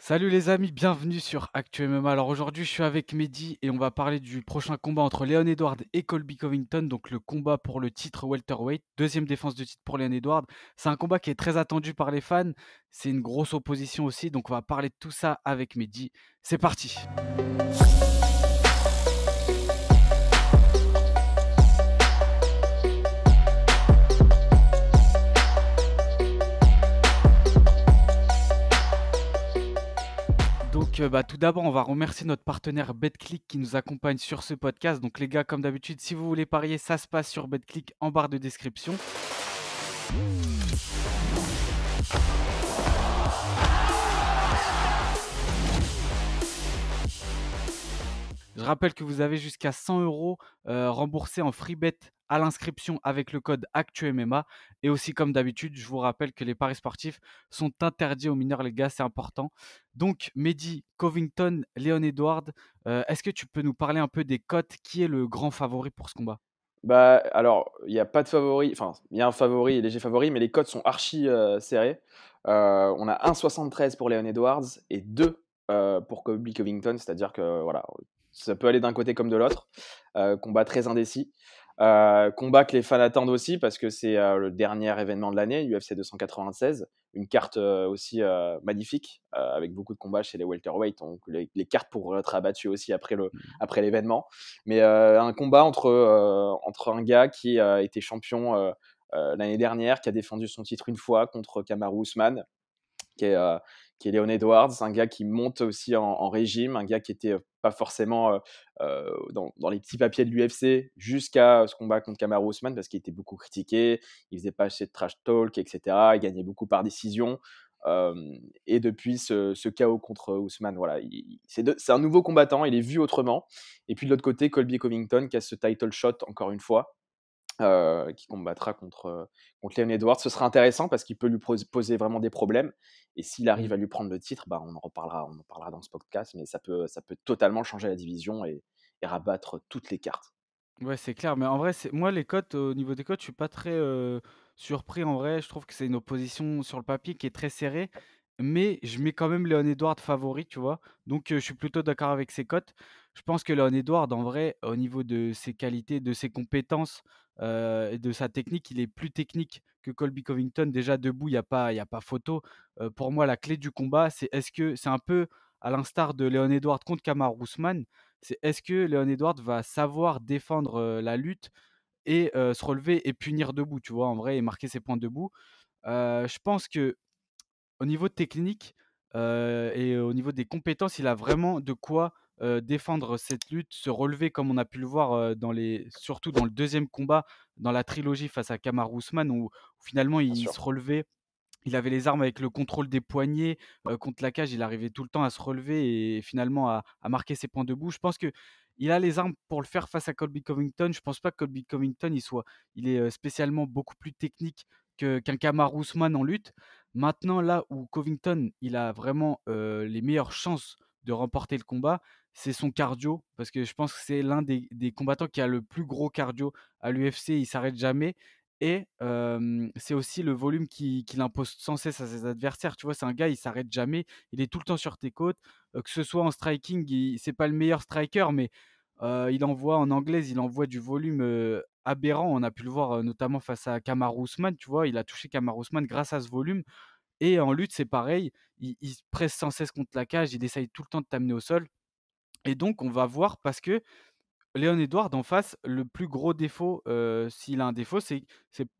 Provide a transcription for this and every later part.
Salut les amis, bienvenue sur Actu MMA. Alors aujourd'hui, je suis avec Mehdi et on va parler du prochain combat entre Leon Edwards et Colby Covington, donc le combat pour le titre welterweight, deuxième défense de titre pour Leon Edwards. C'est un combat qui est très attendu par les fans, c'est une grosse opposition aussi, donc on va parler de tout ça avec Mehdi. C'est parti. Bah, tout d'abord, on va remercier notre partenaire BetClick qui nous accompagne sur ce podcast. Donc, les gars, comme d'habitude, si vous voulez parier, ça se passe sur BetClick en barre de description. Je rappelle que vous avez jusqu'à 100 euros euh, remboursés en free bet à l'inscription avec le code ActuMMA. Et aussi, comme d'habitude, je vous rappelle que les paris sportifs sont interdits aux mineurs, les gars, c'est important. Donc, Mehdi, Covington, Léon Edwards euh, est-ce que tu peux nous parler un peu des cotes Qui est le grand favori pour ce combat bah, alors, il n'y a pas de favori, enfin, il y a un favori et léger favori, mais les cotes sont archi euh, serrées. Euh, on a 1,73 pour léon Edwards et 2 pour Kobe Covington, c'est-à-dire que voilà, ça peut aller d'un côté comme de l'autre. combat très indécis. Euh, combat que les fans attendent aussi parce que c'est euh, le dernier événement de l'année, UFC 296. Une carte euh, aussi magnifique avec beaucoup de combats chez les welterweight. Donc les, cartes pour être abattues aussi après le mmh. après l'événement. Mais un combat entre entre un gars qui a été champion l'année dernière, qui a défendu son titre une fois contre Kamaru Usman, qui est, euh, Edwards, un gars qui monte aussi en, régime, un gars qui était euh, pas forcément euh, dans, les petits papiers de l'UFC jusqu'à ce combat contre Kamaru Usman parce qu'il était beaucoup critiqué, il faisait pas assez de trash talk, etc. Il gagnait beaucoup par décision. et depuis ce, chaos contre Ousmane, voilà, c'est un nouveau combattant, il est vu autrement. Et puis de l'autre côté, Colby Covington qui a ce title shot encore une fois, euh, qui combattra contre, euh, contre Leon Edwards. Ce sera intéressant parce qu'il peut lui poser vraiment des problèmes. Et s'il arrive mmh. à lui prendre le titre, bah, on en reparlera, on en parlera dans ce podcast, mais ça peut, ça peut totalement changer la division et, rabattre toutes les cartes. Ouais, c'est clair. Mais en vrai, moi, les cotes, au niveau des cotes, je suis pas très euh, surpris. En vrai, je trouve que c'est une opposition sur le papier qui est très serrée mais je mets quand même Léon Edward favori, tu vois. Donc je suis plutôt d'accord avec ses cotes. Je pense que Léon Edward, en vrai, au niveau de ses qualités, de ses compétences et de sa technique, il est plus technique que Colby Covington. Déjà debout, il n'y a, pas, a pas photo. pour moi, la clé du combat, c'est est-ce que c'est un peu à l'instar de Léon Edward contre Kamar Ousmane, c'est est-ce que Léon Edward va savoir défendre la lutte et se relever et punir debout, tu vois, en vrai, et marquer ses points debout. je pense que au niveau technique et au niveau des compétences, il a vraiment de quoi défendre cette lutte, se relever comme on a pu le voir dans les, surtout dans le deuxième combat, dans la trilogie face à Kamar Ousmane, où, finalement il se relevait. Il avait les armes avec le contrôle des poignets contre la cage. Il arrivait tout le temps à se relever et finalement à, marquer ses points debout. Je pense que il a les armes pour le faire face à Colby Covington. Je ne pense pas que Colby Covington il soit, il est spécialement beaucoup plus technique qu'un Kamar Ousmane en lutte. Maintenant, là où Covington, il a vraiment les meilleures chances de remporter le combat, c'est son cardio, parce que je pense que c'est l'un des, combattants qui a le plus gros cardio à l'UFC, il s'arrête jamais. Et c'est aussi le volume qu'il qui impose sans cesse à ses adversaires. Tu vois, c'est un gars, il s'arrête jamais, il est tout le temps sur tes côtes. que ce soit en striking, c'est pas le meilleur striker, mais il envoie en anglais, il envoie du volume aberrant. On a pu le voir notamment face à Kamar Ousmane, tu vois, il a touché Kamar grâce à ce volume. Et en lutte, c'est pareil, il, il, presse sans cesse contre la cage, il essaye tout le temps de t'amener au sol. Et donc, on va voir parce que Léon Edouard, en face, le plus gros défaut, s'il a un défaut, c'est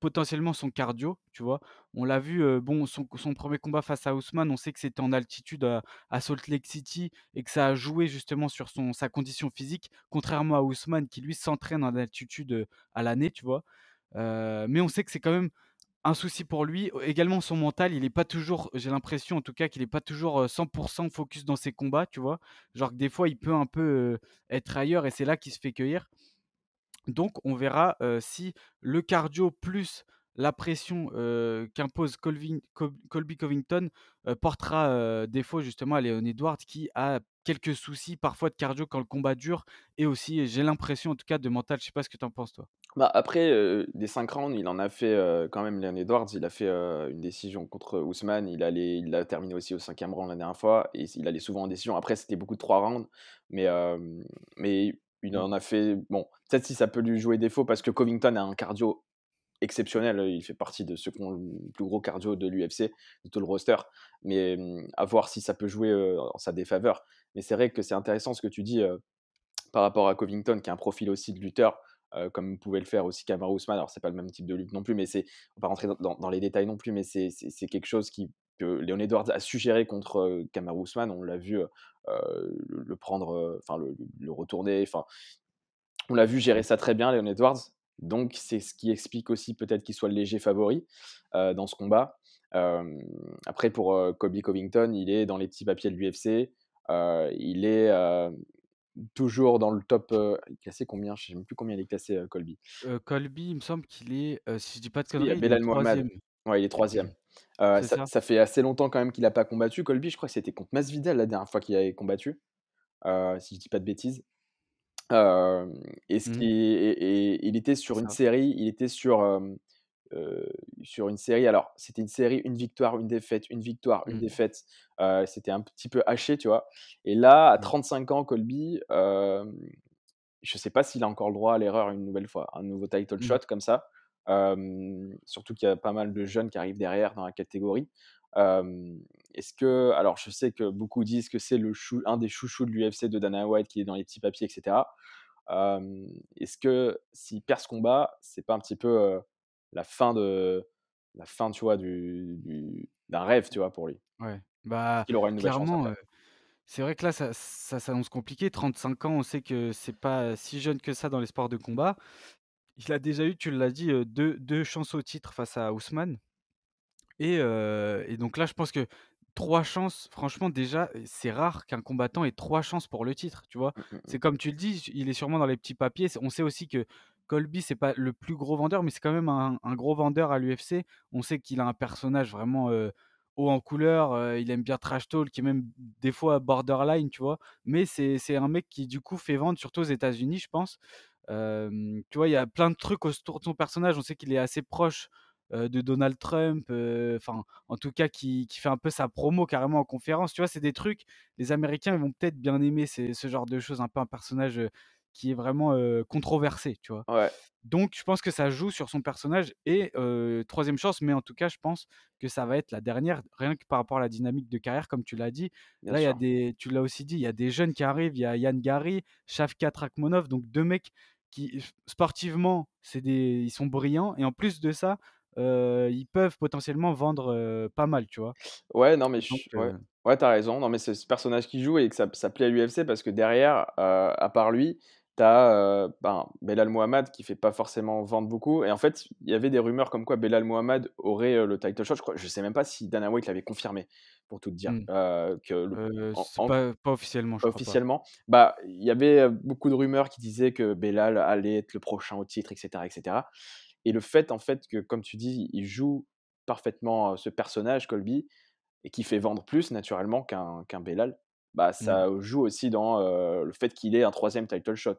potentiellement son cardio, tu vois. On l'a vu, bon, son, son, premier combat face à Ousmane, on sait que c'était en altitude à, Salt Lake City et que ça a joué justement sur son, sa condition physique, contrairement à Ousmane qui lui s'entraîne en altitude à l'année, tu vois. mais on sait que c'est quand même un souci pour lui. Également, son mental, il n'est pas toujours, j'ai l'impression en tout cas, qu'il n'est pas toujours 100% focus dans ses combats, tu vois. Genre que des fois, il peut un peu être ailleurs et c'est là qu'il se fait cueillir. Donc, on verra si le cardio plus la pression qu'impose Colby Covington portera défaut justement à Leon Edwards qui a quelques soucis parfois de cardio quand le combat dure et aussi j'ai l'impression en tout cas de mental. Je sais pas ce que tu en penses toi. Bah après des 5 rounds, il en a fait quand même Léon Edwards, il a fait une décision contre Ousmane, il allait il l'a terminé aussi au cinquième round la dernière fois et il allait souvent en décision. Après c'était beaucoup de 3 rounds mais mais il mmh. en a fait bon, peut-être si ça peut lui jouer défaut parce que Covington a un cardio exceptionnel. Il fait partie de ceux qui le plus gros cardio de l'UFC, de tout le roster. Mais mmh, à voir si ça peut jouer en sa défaveur. Mais c'est vrai que c'est intéressant ce que tu dis par rapport à Covington, qui a un profil aussi de lutteur, comme pouvait le faire aussi Kamaru Usman. Alors, c'est pas le même type de lutte non plus, mais c'est, on va rentrer dans, les détails non plus, mais c'est, quelque chose qui, que Léon Edwards a suggéré contre Kamara Usman. On l'a vu le, prendre, enfin, le, retourner, enfin, on l'a vu gérer ça très bien, Léon Edwards. Donc, c'est ce qui explique aussi peut-être qu'il soit le léger favori dans ce combat. après, pour Kobe Covington, il est dans les petits papiers de l'UFC. Euh, il est euh, toujours dans le top euh, est classé combien Je ne sais même plus combien il est classé Colby. Colby, il me semble qu'il est, si je dis pas de conneries, il, est troisième. Ouais, il est troisième. Ça, fait assez longtemps quand même qu'il n'a pas combattu. Colby, je crois que c'était contre Masvidal la dernière fois qu'il avait combattu, si je ne dis pas de bêtises. et, ce mmh. et, il était sur une série, il était sur euh, sur une série. Alors, c'était une série, une victoire, une défaite, une victoire, une mmh. défaite. Euh, c'était un petit peu haché, tu vois. Et là, à 35 mmh. ans, Colby, euh, je sais pas s'il a encore le droit à l'erreur une nouvelle fois, un nouveau title mmh. shot comme ça. surtout qu'il y a pas mal de jeunes qui arrivent derrière dans la catégorie. Est-ce que, alors je sais que beaucoup disent que c'est un des chouchous de l'UFC de Dana White qui est dans les petits papiers, etc. Est-ce que s'il perd ce combat, c'est pas un petit peu euh, la fin de la fin, tu vois, du, d'un rêve, tu vois, pour lui. Bah, il aura une chance c'est vrai que là, ça, ça s'annonce compliqué. 35 ans, on sait que c'est pas si jeune que ça dans les sports de combat. Il a déjà eu, tu l'as dit, deux, deux, chances au titre face à Ousmane. Et, et, donc là, je pense que trois chances, franchement, déjà, c'est rare qu'un combattant ait trois chances pour le titre. Tu vois, mmh, mmh, mmh. c'est comme tu le dis, il est sûrement dans les petits papiers. On sait aussi que Colby, c'est pas le plus gros vendeur, mais c'est quand même un, gros vendeur à l'UFC. On sait qu'il a un personnage vraiment haut en couleur, il aime bien trash talk, qui est même des fois borderline, tu vois. Mais c'est un mec qui, du coup, fait vendre, surtout aux États-Unis, je pense. tu vois, il y a plein de trucs autour de son personnage. On sait qu'il est assez proche de Donald Trump, enfin, en tout cas, qui, fait un peu sa promo carrément en conférence. Tu vois, c'est des trucs, les Américains, vont peut-être bien aimer ce genre de choses, un peu un personnage qui est vraiment controversé, tu vois. Donc je pense que ça joue sur son personnage et troisième chance, mais en tout cas je pense que ça va être la dernière, rien que par rapport à la dynamique de carrière, comme tu l'as dit. là il y a des, tu l'as aussi dit, il y a des jeunes qui arrivent, il y a Yann Gary, Shafka Rakhmonov, donc deux mecs qui sportivement c'est des, ils sont brillants et en plus de ça ils peuvent potentiellement vendre pas mal, tu vois. Ouais, non, mais ouais, t'as raison. Non, mais c'est ce personnage qui joue et que ça, ça plaît à l'UFC parce que derrière, à part lui, Là, muhammad ben, Belal Mohamed qui fait pas forcément vendre beaucoup. Et en fait, il y avait des rumeurs comme quoi Belal Mohamed aurait euh, le title shot. Je, crois, je sais même pas si Dana White l'avait confirmé, pour tout dire. Hmm. Euh, que euh, pas, officiellement, officiellement, crois Bah, il y avait beaucoup de rumeurs qui disaient que Belal allait être le prochain au titre, etc., etc. Et le fait, en fait, que, comme tu dis, il joue parfaitement ce personnage, Colby, et qui fait vendre plus, naturellement, qu'un qu'un Belal, bah, mmh. ça joue aussi dans le fait qu'il ait un troisième title shot.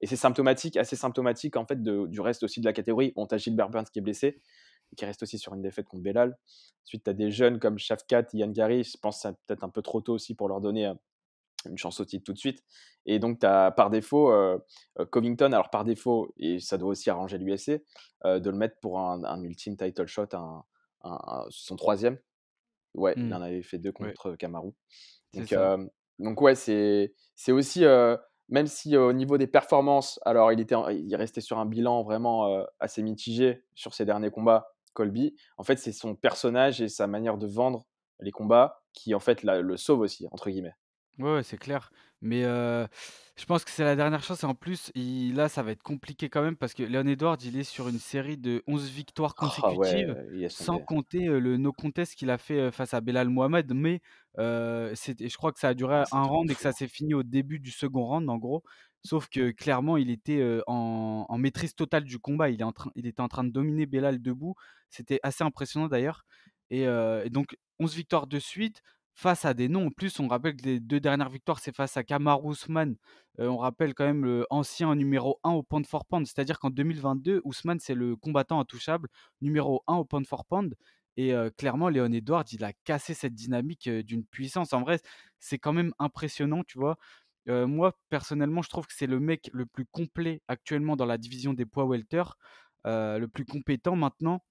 Et c'est symptomatique, assez symptomatique en fait du reste aussi de la catégorie. On a Gilbert Burns qui est blessé, qui reste aussi sur une défaite contre Bellal, Ensuite, tu as des jeunes comme Shafkat, Yann Gary. Je pense que c'est peut-être un peu trop tôt aussi pour leur donner une chance au titre tout de suite. Et donc, tu as par défaut Covington, alors par défaut, et ça doit aussi arranger l'USC, de le mettre pour un, ultime title shot, son troisième. Ouais, il mmh. en avait fait deux contre Kamaru. Euh, donc, ouais, c'est aussi, euh, même si au niveau des performances, alors il, était, il restait sur un bilan vraiment euh, assez mitigé sur ses derniers combats, Colby, en fait c'est son personnage et sa manière de vendre les combats qui en fait le sauve aussi, entre guillemets. Ouais, c'est clair. Mais je pense que c'est la dernière chance. Et en plus, là, ça va être compliqué quand même parce que Léon Edwards, il est sur une série de 11 victoires ah consécutives, sans compter le no contest qu'il a fait face à Belal Mohamed. Mais je crois que ça a duré ah, un round et que ça s'est fini au début du second round, en gros. Sauf que clairement, il était en, maîtrise totale du combat. Il, est il était en train de dominer Belal debout. C'était assez impressionnant d'ailleurs. Et, et donc, 11 victoires de suite face à des noms. En plus, on rappelle que les deux dernières victoires, c'est face à Kamar Ousmane. Euh, on rappelle quand même le ancien numéro 1 au pound for pound. C'est-à-dire qu'en 2022, Ousmane, c'est le combattant intouchable, numéro 1 au pound for pound. Et euh, clairement, Léon Edwards, il a cassé cette dynamique euh, d'une puissance. En vrai, c'est quand même impressionnant, tu vois. moi, personnellement, je trouve que c'est le mec le plus complet actuellement dans la division des poids welter, le plus compétent maintenant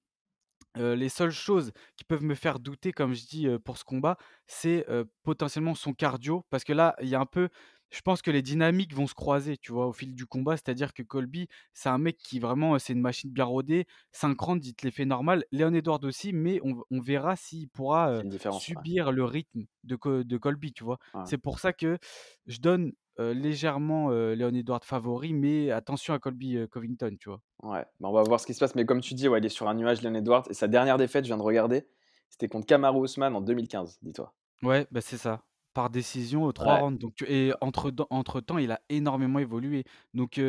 les seules choses qui peuvent me faire douter, comme je dis, pour ce combat, c'est potentiellement son cardio. Parce que là, il y a un peu. Je pense que les dynamiques vont se croiser, tu vois, au fil du combat. C'est-à-dire que Colby, c'est un mec qui vraiment, c'est une machine bien rodée. 5 dites l'effet normal. Léon Edward aussi, mais on, verra s'il pourra subir le rythme de, Colby, tu vois. C'est pour ça que je donne euh, légèrement euh, Léon Edward favori, mais attention à Colby euh, Covington, tu vois. Ouais, bah, on va voir ce qui se passe. Mais comme tu dis, ouais, il est sur un nuage, Léon Edward. Et sa dernière défaite, je viens de regarder, c'était contre Kamaru Ousmane en 2015, dis-toi. Ouais, bah c'est ça. Par décision, aux trois rounds. Donc, et entre, entre temps, il a énormément évolué. Donc,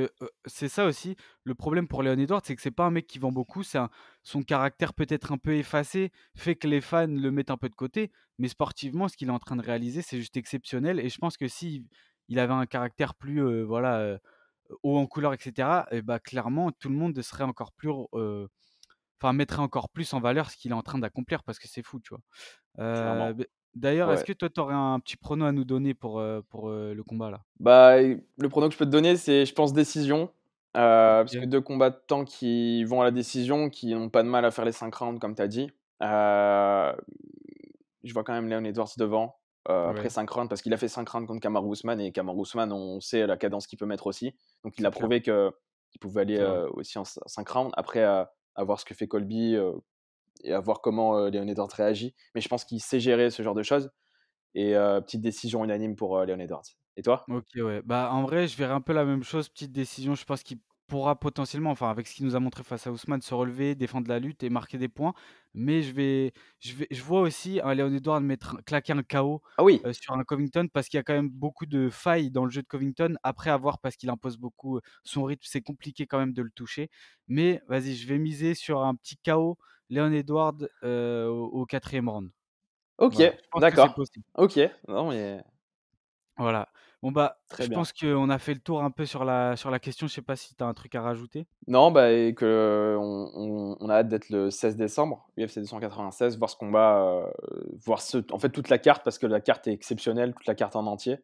c'est ça aussi. Le problème pour Léon Edward, c'est que c'est pas un mec qui vend beaucoup. C'est son caractère peut-être un peu effacé fait que les fans le mettent un peu de côté. Mais sportivement, ce qu'il est en train de réaliser, c'est juste exceptionnel. Et je pense que si il avait un caractère plus voilà haut en couleur, etc. Et bah clairement tout le monde serait encore plus, enfin mettrait encore plus en valeur ce qu'il est en train d'accomplir parce que c'est fou, tu vois. D'ailleurs, est-ce que toi, tu aurais un petit prono à nous donner pour, pour le combat là bah, Le prono que je peux te donner, c'est, je pense, décision. Euh, parce que deux combattants qui vont à la décision, qui n'ont pas de mal à faire les 5 rounds, comme tu as dit. je vois quand même Léon Edwards devant. Euh, après 5 rounds, parce qu'il a fait 5 rounds contre Kamar Usman, et Kamar Usman, on sait la cadence qu'il peut mettre aussi. Donc il a prouvé qu'il pouvait aller euh, aussi en 5 rounds. Après, à, voir ce que fait Colby euh, et à voir comment Leon réagit. Mais je pense qu'il sait gérer ce genre de choses. Et petite décision unanime pour Leon Edwards. Et toi Ok, ouais. Bah, en vrai, je verrais un peu la même chose. Petite décision, je pense qu'il pourra potentiellement, enfin avec ce qu'il nous a montré face à Ousmane, se relever, défendre la lutte et marquer des points. Mais je vais, je, vois aussi hein, Léon Edward mettre, claquer un KO ah oui. Euh, sur un Covington parce qu'il y a quand même beaucoup de failles dans le jeu de Covington. Après avoir, parce qu'il impose beaucoup euh, son rythme, c'est compliqué quand même de le toucher. Mais vas-y, je vais miser sur un petit chaos Léon Edward euh, au, quatrième round. Ok, d'accord. Ok, non mais. Voilà. Bon bah, je pense pense qu'on a fait le tour un peu sur la, sur la question. Je sais pas si tu as un truc à rajouter. Non, bah, que on, on, a hâte d'être le 16 décembre, UFC 296, voir ce combat, euh, voir ce, en fait toute la carte, parce que la carte est exceptionnelle, toute la carte en entier.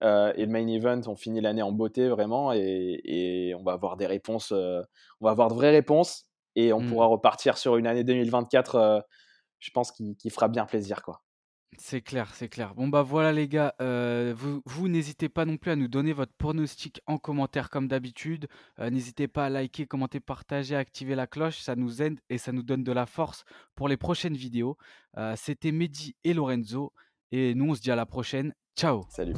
et le main event, on finit l'année en beauté vraiment, et, on va avoir des réponses, on va avoir de vraies réponses, et on mmh. pourra repartir sur une année 2024, je pense, qui, qui fera bien plaisir, quoi. C'est clair, c'est clair. Bon bah voilà les gars, euh, vous, n'hésitez pas non plus à nous donner votre pronostic en commentaire comme d'habitude. Euh, n'hésitez pas à liker, commenter, partager, activer la cloche, ça nous aide et ça nous donne de la force pour les prochaines vidéos. Euh, c'était Mehdi et Lorenzo et nous on se dit à la prochaine. Ciao Salut